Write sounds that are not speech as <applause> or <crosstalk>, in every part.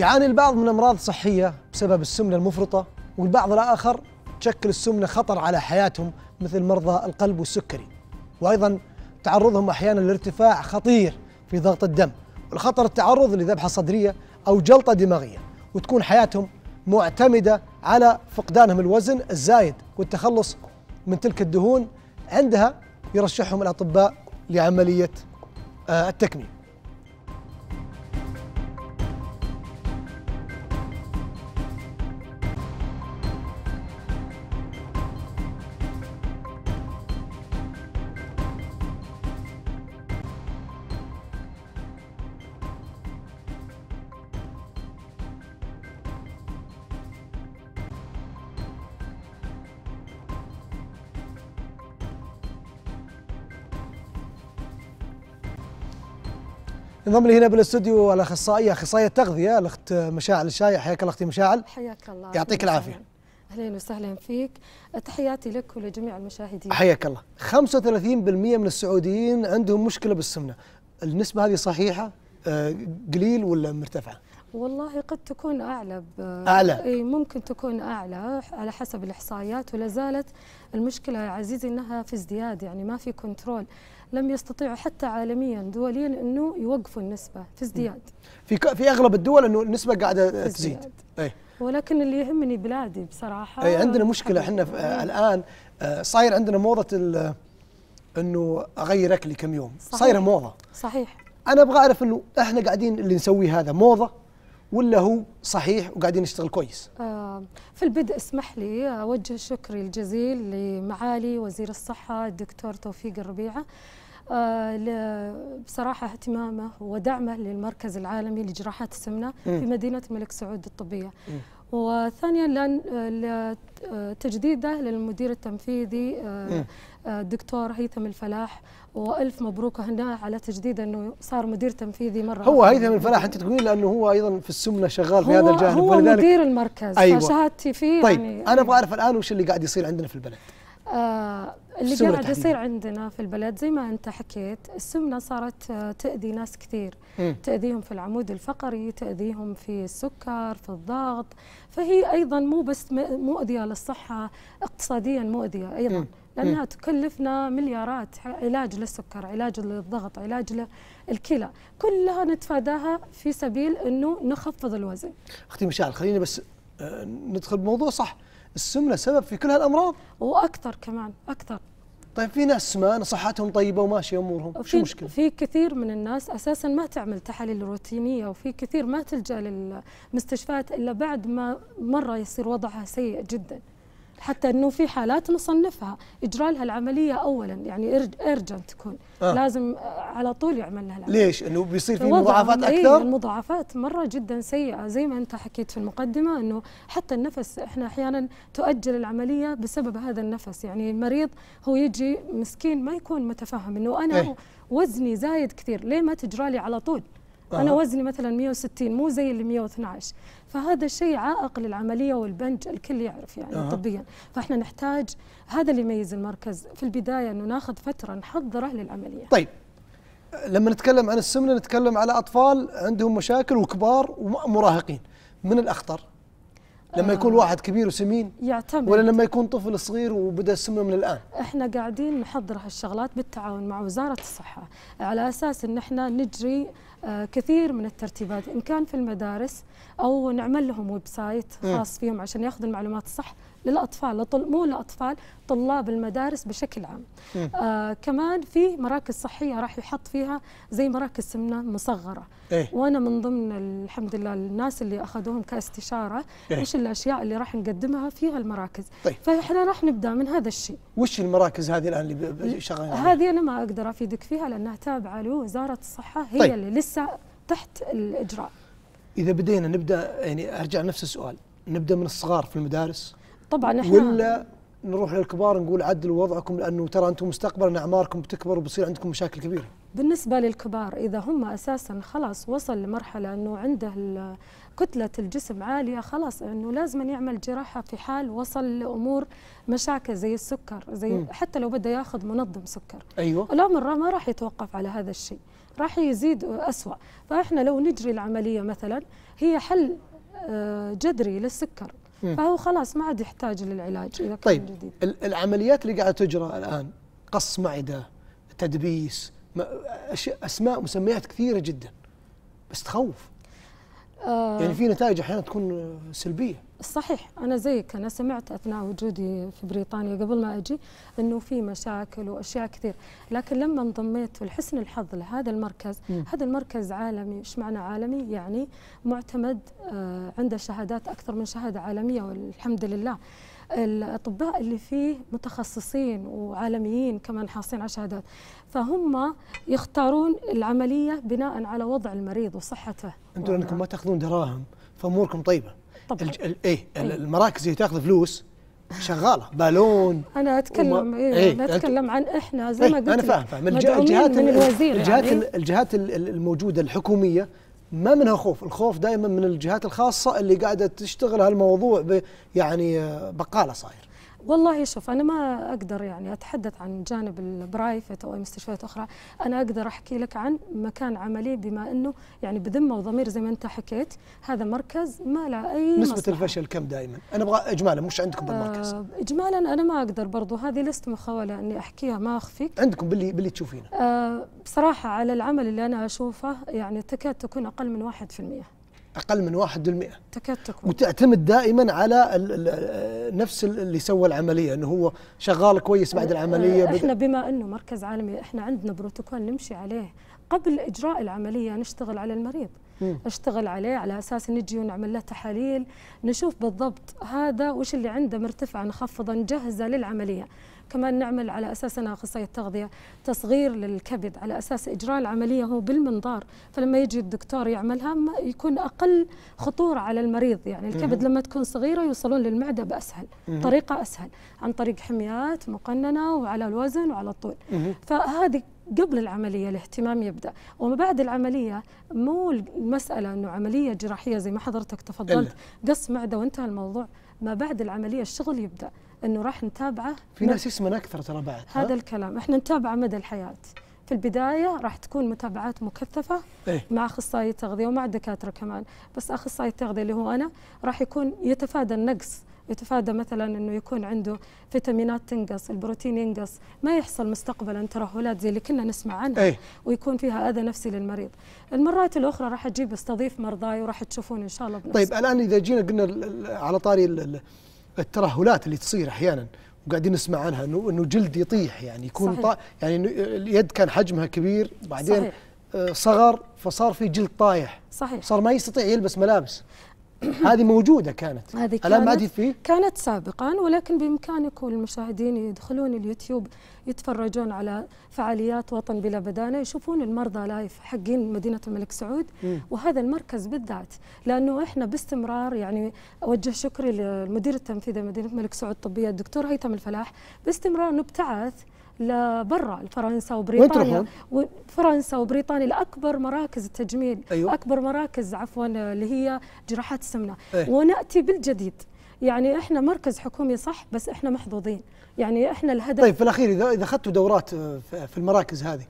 يعاني البعض من أمراض صحية بسبب السمنة المفرطة والبعض الآخر تشكل السمنة خطر على حياتهم مثل مرضى القلب والسكري وأيضا تعرضهم أحيانا لارتفاع خطير في ضغط الدم والخطر التعرض لذبحة صدرية أو جلطة دماغية وتكون حياتهم معتمدة على فقدانهم الوزن الزايد والتخلص من تلك الدهون عندها يرشحهم الأطباء لعملية آه، التكميم انضم لي هنا بالاستوديو الاخصائيه اخصائيه تغذيه الاخت مشاعل الشايع حياك الله اختي مشاعل حياك الله يعطيك العافيه اهلا وسهلا فيك تحياتي لك ولجميع المشاهدين حياك الله 35% من السعوديين عندهم مشكله بالسمنه النسبه هذه صحيحه آه، قليل ولا مرتفعه والله قد تكون اعلى اعلى اي ممكن تكون اعلى على حسب الاحصائيات ولا زالت المشكله يا عزيزي انها في ازدياد يعني ما في كنترول لم يستطيعوا حتى عالميا دوليا انه يوقفوا النسبه في ازدياد في في اغلب الدول انه النسبه قاعده تزيد أي. ولكن اللي يهمني بلادي بصراحه أي عندنا مشكله احنا الان آه، آه، صاير عندنا موضه انه اغير اكلي كم يوم صايره موضه صحيح انا ابغى اعرف انه احنا قاعدين اللي نسويه هذا موضه ولا هو صحيح وقاعدين نشتغل كويس؟ آه في البدء اسمح لي آه، اوجه شكري الجزيل لمعالي وزير الصحه الدكتور توفيق الربيعه آه بصراحة اهتمامه ودعمه للمركز العالمي لجراحات السمنة م. في مدينة الملك سعود الطبية م. وثانيا لان تجديده للمدير التنفيذي الدكتور آه، آه، هيثم الفلاح والف مبروك هنا على تجديد انه صار مدير تنفيذي مره هو هيثم الفلاح انت تقولين لانه هو ايضا في السمنه شغال في هذا الجانب هو مدير المركز أيوة. فشهادتي فيه طيب يعني انا ابغى اعرف الان وش اللي قاعد يصير عندنا في البلد آه اللي قاعد يصير عندنا في البلد زي ما انت حكيت السمنه صارت آه، تاذي ناس كثير م. تاذيهم في العمود الفقري تاذيهم في السكر في الضغط فهي ايضا مو بس مؤذيه للصحه اقتصاديا مؤذيه ايضا لانها تكلفنا مليارات علاج للسكر علاج للضغط علاج للكلى كلها نتفاداها في سبيل انه نخفض الوزن اختي مشاعل خليني بس آه، ندخل بموضوع صح السمنه سبب في كل هالامراض واكثر كمان اكثر طيب في ناس ما صحتهم طيبه وماشي امورهم شو مشكله في كثير من الناس اساسا ما تعمل تحاليل روتينيه وفي كثير ما تلجا للمستشفيات الا بعد ما مره يصير وضعها سيء جدا حتى انه في حالات نصنفها اجراء لها العمليه اولا يعني ارجنت تكون آه. لازم آه، على طول يعمل لها العمليه ليش انه بيصير في مضاعفات اكثر إيه المضاعفات مره جدا سيئه زي ما انت حكيت في المقدمه انه حتى النفس احنا احيانا تؤجل العمليه بسبب هذا النفس يعني المريض هو يجي مسكين ما يكون متفهم انه انا إيه؟ وزني زايد كثير ليه ما تجرالي على طول انا وزني مثلا 160 مو زي اللي 112 فهذا شيء عائق للعمليه والبنج الكل يعرف يعني آه. طبيا فاحنا نحتاج هذا اللي يميز المركز في البدايه انه ناخذ فتره نحضره للعمليه طيب لما نتكلم عن السمنه نتكلم على اطفال عندهم مشاكل وكبار ومراهقين من الاخطر لما يكون واحد كبير وسمين يعتمد ولا لما يكون طفل صغير وبدا السمنه من الان احنا قاعدين نحضر هالشغلات بالتعاون مع وزاره الصحه على اساس ان احنا نجري آه، كثير من الترتيبات ان كان في المدارس او نعمل لهم ويب سايت خاص فيهم عشان ياخذوا المعلومات الصح للاطفال لطل... مو لاطفال طلاب المدارس بشكل عام آه كمان في مراكز صحيه راح يحط فيها زي مراكز سمنه مصغره إيه؟ وانا من ضمن الحمد لله الناس اللي اخذوهم كاستشاره إيه؟ ايش الاشياء اللي راح نقدمها فيها المراكز طيب. فاحنا راح نبدا من هذا الشيء وش المراكز هذه الان اللي شغالين هذه انا ما اقدر افيدك فيها لانها تابعه لوزاره الصحه هي طيب. اللي لسه تحت الاجراء اذا بدينا نبدا يعني ارجع نفس السؤال نبدا من الصغار في المدارس طبعا احنا ولا نروح للكبار نقول عدلوا وضعكم لانه ترى انتم مستقبلا اعماركم بتكبر وبصير عندكم مشاكل كبيره. بالنسبه للكبار اذا هم اساسا خلاص وصل لمرحله انه عنده كتله الجسم عاليه خلاص انه لازم يعمل جراحه في حال وصل لامور مشاكل زي السكر زي م. حتى لو بده ياخذ منظم سكر. ايوه الامر ما راح يتوقف على هذا الشيء، راح يزيد اسوء، فاحنا لو نجري العمليه مثلا هي حل آه، جذري للسكر فهو خلاص ما عاد يحتاج للعلاج إذا كان طيب جديد. العمليات اللي قاعدة تجرى الآن قص معدة تدبيس أسماء مسميات كثيرة جدا بس تخوف آه يعني في نتائج أحيانا تكون سلبية صحيح انا زيك انا سمعت اثناء وجودي في بريطانيا قبل ما اجي انه في مشاكل واشياء كثير لكن لما انضميت ولحسن الحظ لهذا المركز مم. هذا المركز عالمي ايش معنى عالمي يعني معتمد آه عنده شهادات اكثر من شهاده عالميه والحمد لله الاطباء اللي فيه متخصصين وعالميين كمان حاصلين على شهادات فهم يختارون العمليه بناء على وضع المريض وصحته انتم لانكم ما تاخذون دراهم فاموركم طيبه طبعا الج... إيه،, ايه المراكز اللي تاخذ فلوس شغاله بالون انا اتكلم وما... إيه, إيه انا اتكلم عن احنا زي إيه، ما قلت انا فاهم فاهم الج... الجهات من الوزير الجهات يعني. الجهات الموجوده الحكوميه ما منها خوف الخوف دائما من الجهات الخاصه اللي قاعده تشتغل هالموضوع ب... يعني آه، بقاله صاير والله شوف انا ما اقدر يعني اتحدث عن جانب البرايفت او مستشفيات اخرى انا اقدر احكي لك عن مكان عملي بما انه يعني بذمه وضمير زي ما انت حكيت هذا مركز ما له اي نسبه مصلحة. الفشل كم دائما انا ابغى اجمالا مش عندكم بالمركز آه اجمالا انا ما اقدر برضو هذه لست مخوله اني احكيها ما اخفيك عندكم باللي باللي تشوفينه آه بصراحه على العمل اللي انا اشوفه يعني تكاد تكون اقل من 1% اقل من 1% تكاد تكون وتعتمد دائما على الـ الـ آه، نفس اللي سوى العمليه انه هو شغال كويس بعد آه، العمليه آه، احنا بما انه مركز عالمي احنا عندنا بروتوكول نمشي عليه قبل اجراء العمليه نشتغل على المريض اشتغل عليه على اساس نجي ونعمل له تحاليل نشوف بالضبط هذا وش اللي عنده مرتفع نخفضه نجهزه للعمليه كمان نعمل على اساس انا اخصائيه تغذيه تصغير للكبد على اساس اجراء العمليه هو بالمنظار فلما يجي الدكتور يعملها يكون اقل خطوره على المريض يعني الكبد لما تكون صغيره يوصلون للمعده باسهل طريقه اسهل عن طريق حميات مقننه وعلى الوزن وعلى الطول فهذه قبل العملية الاهتمام يبدأ وما بعد العملية مو المسألة أنه عملية جراحية زي ما حضرتك تفضلت قص معدة وانتهى الموضوع ما بعد العملية الشغل يبدأ انه راح نتابعه في ناس يسمن اكثر ترى بعد هذا الكلام احنا نتابعه مدى الحياه في البداية راح تكون متابعات مكثفة إيه؟ مع أخصائي تغذية ومع دكاترة كمان بس أخصائي التغذية اللي هو أنا راح يكون يتفادى النقص يتفادى مثلا انه يكون عنده فيتامينات تنقص، البروتين ينقص، ما يحصل مستقبلا ترهلات زي اللي كنا نسمع عنها أي. ويكون فيها اذى نفسي للمريض. المرات الاخرى راح اجيب استضيف مرضاي وراح تشوفون ان شاء الله بنفسي. طيب الان اذا جينا قلنا على طاري الترهلات اللي تصير احيانا وقاعدين نسمع عنها انه انه جلد يطيح يعني يكون صحيح. يعني اليد كان حجمها كبير بعدين صحيح. آه، صغر فصار في جلد طايح صحيح صار ما يستطيع يلبس ملابس هذه موجودة كانت هذه كانت الآن ما فيه؟ كانت سابقا ولكن بإمكانكم المشاهدين يدخلون اليوتيوب يتفرجون على فعاليات وطن بلا بدانة يشوفون المرضى لايف حقين مدينة الملك سعود وهذا المركز بالذات لأنه إحنا باستمرار يعني أوجه شكري للمدير التنفيذي مدينة الملك سعود الطبية الدكتور هيثم الفلاح باستمرار نبتعث لبرا لفرنسا وبريطانيا وفرنسا وبريطانيا لاكبر مراكز التجميل أيوه؟ اكبر مراكز عفوا اللي هي جراحات السمنه أيه؟ وناتي بالجديد يعني احنا مركز حكومي صح بس احنا محظوظين يعني احنا الهدف طيب في الاخير اذا اذا اخذتوا دورات آه، في المراكز هذه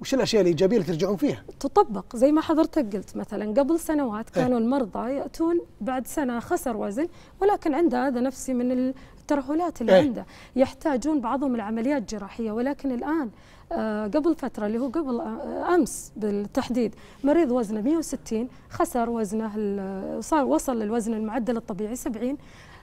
وش الاشياء الايجابيه اللي ترجعون فيها؟ تطبق زي ما حضرتك قلت مثلا قبل سنوات إيه. كانوا أيه؟ المرضى ياتون بعد سنه خسر وزن ولكن عنده اذى نفسي من الترهلات اللي إيه. عنده يحتاجون بعضهم العمليات جراحية ولكن الآن آه، قبل فترة اللي هو قبل آه، أمس بالتحديد مريض وزنه 160 خسر وزنه صار وصل للوزن المعدل الطبيعي 70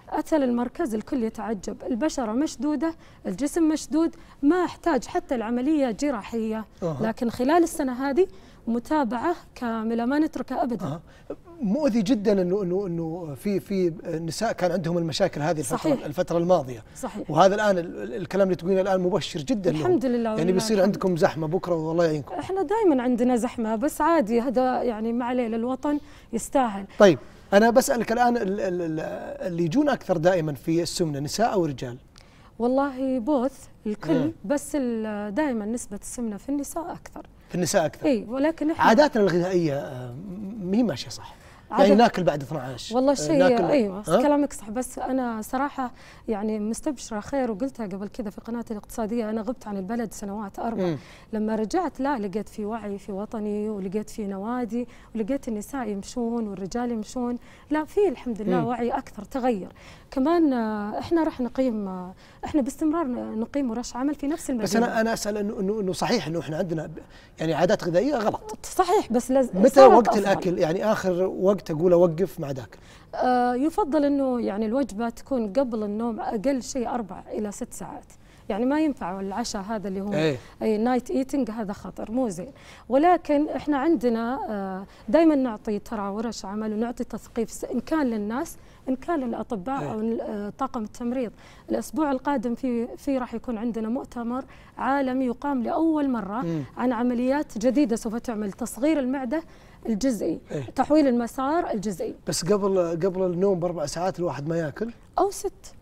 أتى للمركز الكل يتعجب البشرة مشدودة الجسم مشدود ما احتاج حتى العملية جراحية لكن خلال السنة هذه متابعة كاملة ما نتركها أبدا مؤذي جدا انه انه انه في في نساء كان عندهم المشاكل هذه الفتره صحيح. الفتره الماضيه صحيح وهذا الان الكلام اللي تقولينه الان مبشر جدا الحمد لله يعني بيصير الحمد. عندكم زحمه بكره والله يعينكم احنا دائما عندنا زحمه بس عادي هذا يعني ما عليه للوطن يستاهل طيب انا بسالك الان اللي يجون اكثر دائما في السمنه نساء او رجال؟ والله بوث الكل مم. إيه. بس دائما نسبه السمنه في النساء اكثر في النساء اكثر اي ولكن احنا عاداتنا الغذائيه آه، مي ماشيه صح يعني ناكل بعد 12 والله شيء ايوه أه؟ كلامك صح بس انا صراحه يعني مستبشره خير وقلتها قبل كذا في قناتي الاقتصاديه انا غبت عن البلد سنوات اربع م. لما رجعت لا لقيت في وعي في وطني ولقيت في نوادي ولقيت النساء يمشون والرجال يمشون لا في الحمد لله م. وعي اكثر تغير كمان آه، احنا راح نقيم آه، احنا باستمرار نقيم ورش عمل في نفس المدينه بس انا انا اسال انه انه صحيح انه احنا عندنا يعني عادات غذائيه غلط صحيح بس متى وقت أفضل. الاكل يعني اخر وقت وقت اقول اوقف مع ذاك آه يفضل انه يعني الوجبه تكون قبل النوم اقل شيء اربع الى ست ساعات يعني ما ينفع العشاء هذا اللي هو إيه. أي. أي نايت ايتنج هذا خطر مو زين ولكن احنا عندنا آه، دائما نعطي ترى ورش عمل ونعطي تثقيف ان كان للناس ان كان للاطباء أي. او آه، طاقم التمريض الاسبوع القادم في في راح يكون عندنا مؤتمر عالمي يقام لاول مره م. عن عمليات جديده سوف تعمل تصغير المعده الجزئي إيه؟ تحويل المسار الجزئي بس قبل قبل النوم باربع ساعات الواحد ما ياكل او ست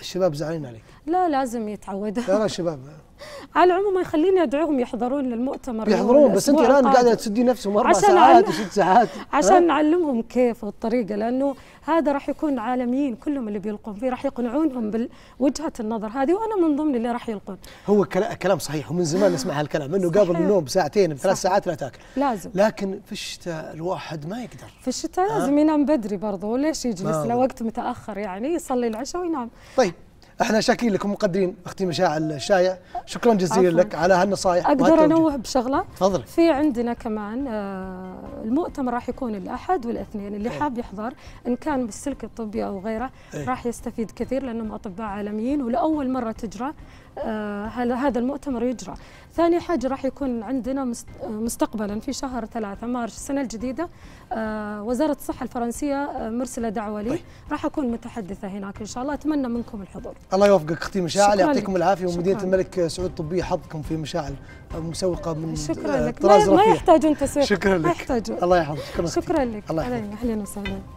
الشباب زعلانين عليك لا لازم يتعود لا لا <laughs> على العموم ما يخليني ادعوهم يحضرون للمؤتمر يحضرون بس انت الان قاعده تسدي نفسهم اربع ساعات وست ساعات عشان نعلمهم كيف والطريقه لانه هذا راح يكون عالميين كلهم اللي بيلقون فيه راح يقنعونهم بوجهه النظر هذه وانا من ضمن اللي راح يلقون هو كلام صحيح ومن زمان نسمع هالكلام انه قبل النوم بساعتين بثلاث ساعات لا تاكل لازم لكن في الشتاء الواحد ما يقدر في الشتاء لازم ينام بدري برضه وليش يجلس لوقت متاخر يعني يصلي العشاء وينام طيب احنا شاكرين لكم مقدرين اختي مشاعر الشايع شكرا جزيلا لك على هالنصائح اقدر انوه بشغله تفضل في عندنا كمان آه، المؤتمر راح يكون الاحد والاثنين اللي أيه. حاب يحضر ان كان بالسلك الطبي او غيره أيه. راح يستفيد كثير لانهم اطباء عالميين ولاول مره تجرى آه، هذا المؤتمر يجرى ثاني حاجة راح يكون عندنا آه، مستقبلا في شهر ثلاثة مارس السنة الجديدة آه، وزارة الصحة الفرنسية مرسلة دعوة لي طيب. راح أكون متحدثة هناك إن شاء الله أتمنى منكم الحضور الله يوفقك أختي مشاعل يعطيكم العافية ومدينة الملك سعود الطبية حظكم في مشاعل مسوقة من شكرا لك ما, ما تسويق شكرا لك ما الله يحفظك شكرا, شكرا لك الله يحفظك أهلا وسهلا